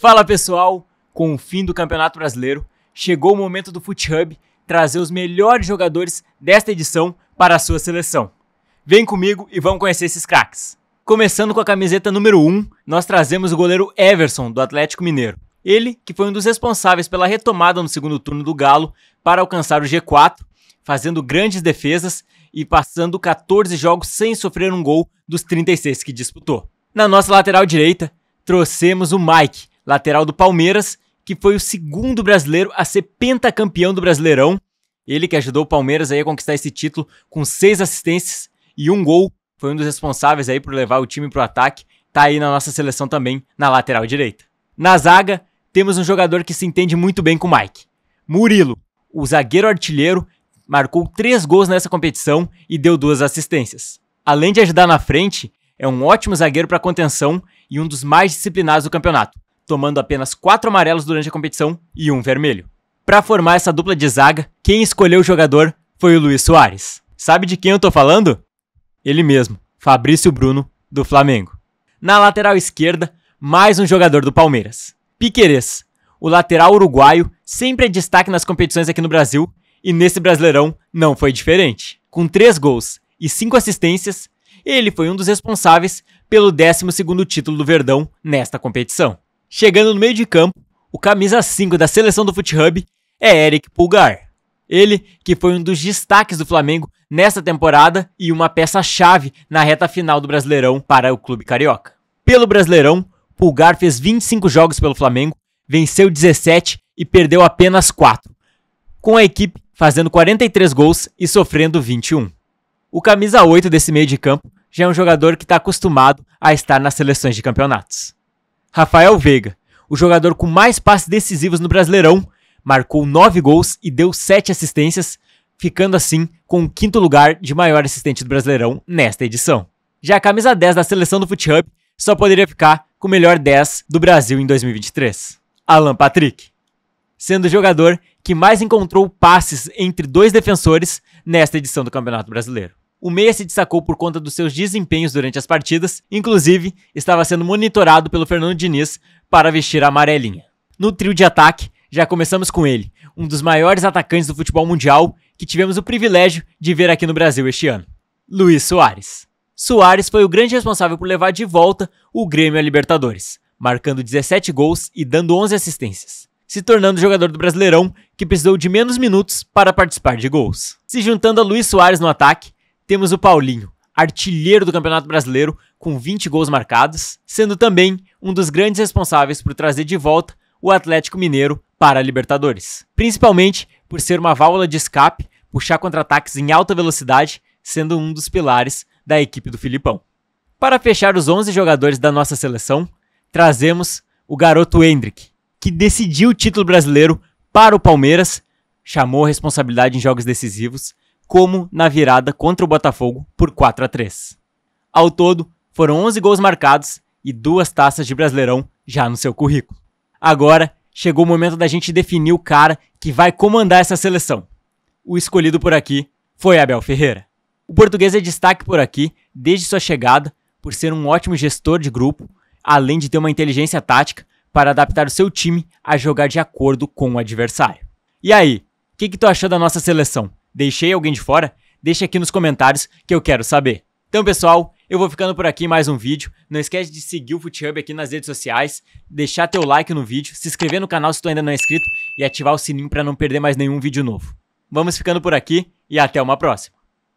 Fala pessoal, com o fim do Campeonato Brasileiro, chegou o momento do Hub trazer os melhores jogadores desta edição para a sua seleção. Vem comigo e vamos conhecer esses craques. Começando com a camiseta número 1, nós trazemos o goleiro Everson do Atlético Mineiro. Ele que foi um dos responsáveis pela retomada no segundo turno do Galo para alcançar o G4, fazendo grandes defesas e passando 14 jogos sem sofrer um gol dos 36 que disputou. Na nossa lateral direita, trouxemos o Mike, lateral do Palmeiras, que foi o segundo brasileiro a ser pentacampeão do Brasileirão. Ele que ajudou o Palmeiras aí a conquistar esse título com seis assistências e um gol. Foi um dos responsáveis aí por levar o time para o ataque. Tá aí na nossa seleção também, na lateral direita. Na zaga, temos um jogador que se entende muito bem com o Mike. Murilo, o zagueiro artilheiro, marcou três gols nessa competição e deu duas assistências. Além de ajudar na frente, é um ótimo zagueiro para contenção e um dos mais disciplinados do campeonato tomando apenas quatro amarelos durante a competição e um vermelho. Para formar essa dupla de zaga, quem escolheu o jogador foi o Luiz Soares. Sabe de quem eu tô falando? Ele mesmo, Fabrício Bruno, do Flamengo. Na lateral esquerda, mais um jogador do Palmeiras. Piquerez, o lateral uruguaio, sempre é destaque nas competições aqui no Brasil e nesse Brasileirão não foi diferente. Com 3 gols e 5 assistências, ele foi um dos responsáveis pelo 12 título do Verdão nesta competição. Chegando no meio de campo, o camisa 5 da seleção do FutHub é Eric Pulgar. Ele que foi um dos destaques do Flamengo nesta temporada e uma peça-chave na reta final do Brasileirão para o clube carioca. Pelo Brasileirão, Pulgar fez 25 jogos pelo Flamengo, venceu 17 e perdeu apenas 4, com a equipe fazendo 43 gols e sofrendo 21. O camisa 8 desse meio de campo já é um jogador que está acostumado a estar nas seleções de campeonatos. Rafael Veiga, o jogador com mais passes decisivos no Brasileirão, marcou 9 gols e deu 7 assistências, ficando assim com o quinto lugar de maior assistente do Brasileirão nesta edição. Já a camisa 10 da seleção do Foot Hub só poderia ficar com o melhor 10 do Brasil em 2023, Alan Patrick. Sendo o jogador que mais encontrou passes entre dois defensores nesta edição do Campeonato Brasileiro. O meia se destacou por conta dos seus desempenhos durante as partidas, inclusive estava sendo monitorado pelo Fernando Diniz para vestir a amarelinha. No trio de ataque, já começamos com ele, um dos maiores atacantes do futebol mundial que tivemos o privilégio de ver aqui no Brasil este ano, Luiz Soares. Soares foi o grande responsável por levar de volta o Grêmio à Libertadores, marcando 17 gols e dando 11 assistências, se tornando o jogador do Brasileirão que precisou de menos minutos para participar de gols. Se juntando a Luiz Soares no ataque, temos o Paulinho, artilheiro do Campeonato Brasileiro, com 20 gols marcados, sendo também um dos grandes responsáveis por trazer de volta o Atlético Mineiro para a Libertadores. Principalmente por ser uma válvula de escape, puxar contra-ataques em alta velocidade, sendo um dos pilares da equipe do Filipão. Para fechar os 11 jogadores da nossa seleção, trazemos o garoto Hendrick, que decidiu o título brasileiro para o Palmeiras, chamou a responsabilidade em jogos decisivos como na virada contra o Botafogo por 4 a 3. Ao todo, foram 11 gols marcados e duas taças de Brasileirão já no seu currículo. Agora chegou o momento da gente definir o cara que vai comandar essa seleção. O escolhido por aqui foi Abel Ferreira. O português é destaque por aqui desde sua chegada por ser um ótimo gestor de grupo, além de ter uma inteligência tática para adaptar o seu time a jogar de acordo com o adversário. E aí, o que, que tu achou da nossa seleção? Deixei alguém de fora? Deixe aqui nos comentários que eu quero saber. Então, pessoal, eu vou ficando por aqui mais um vídeo. Não esquece de seguir o FootHub aqui nas redes sociais, deixar teu like no vídeo, se inscrever no canal se tu ainda não é inscrito e ativar o sininho para não perder mais nenhum vídeo novo. Vamos ficando por aqui e até uma próxima.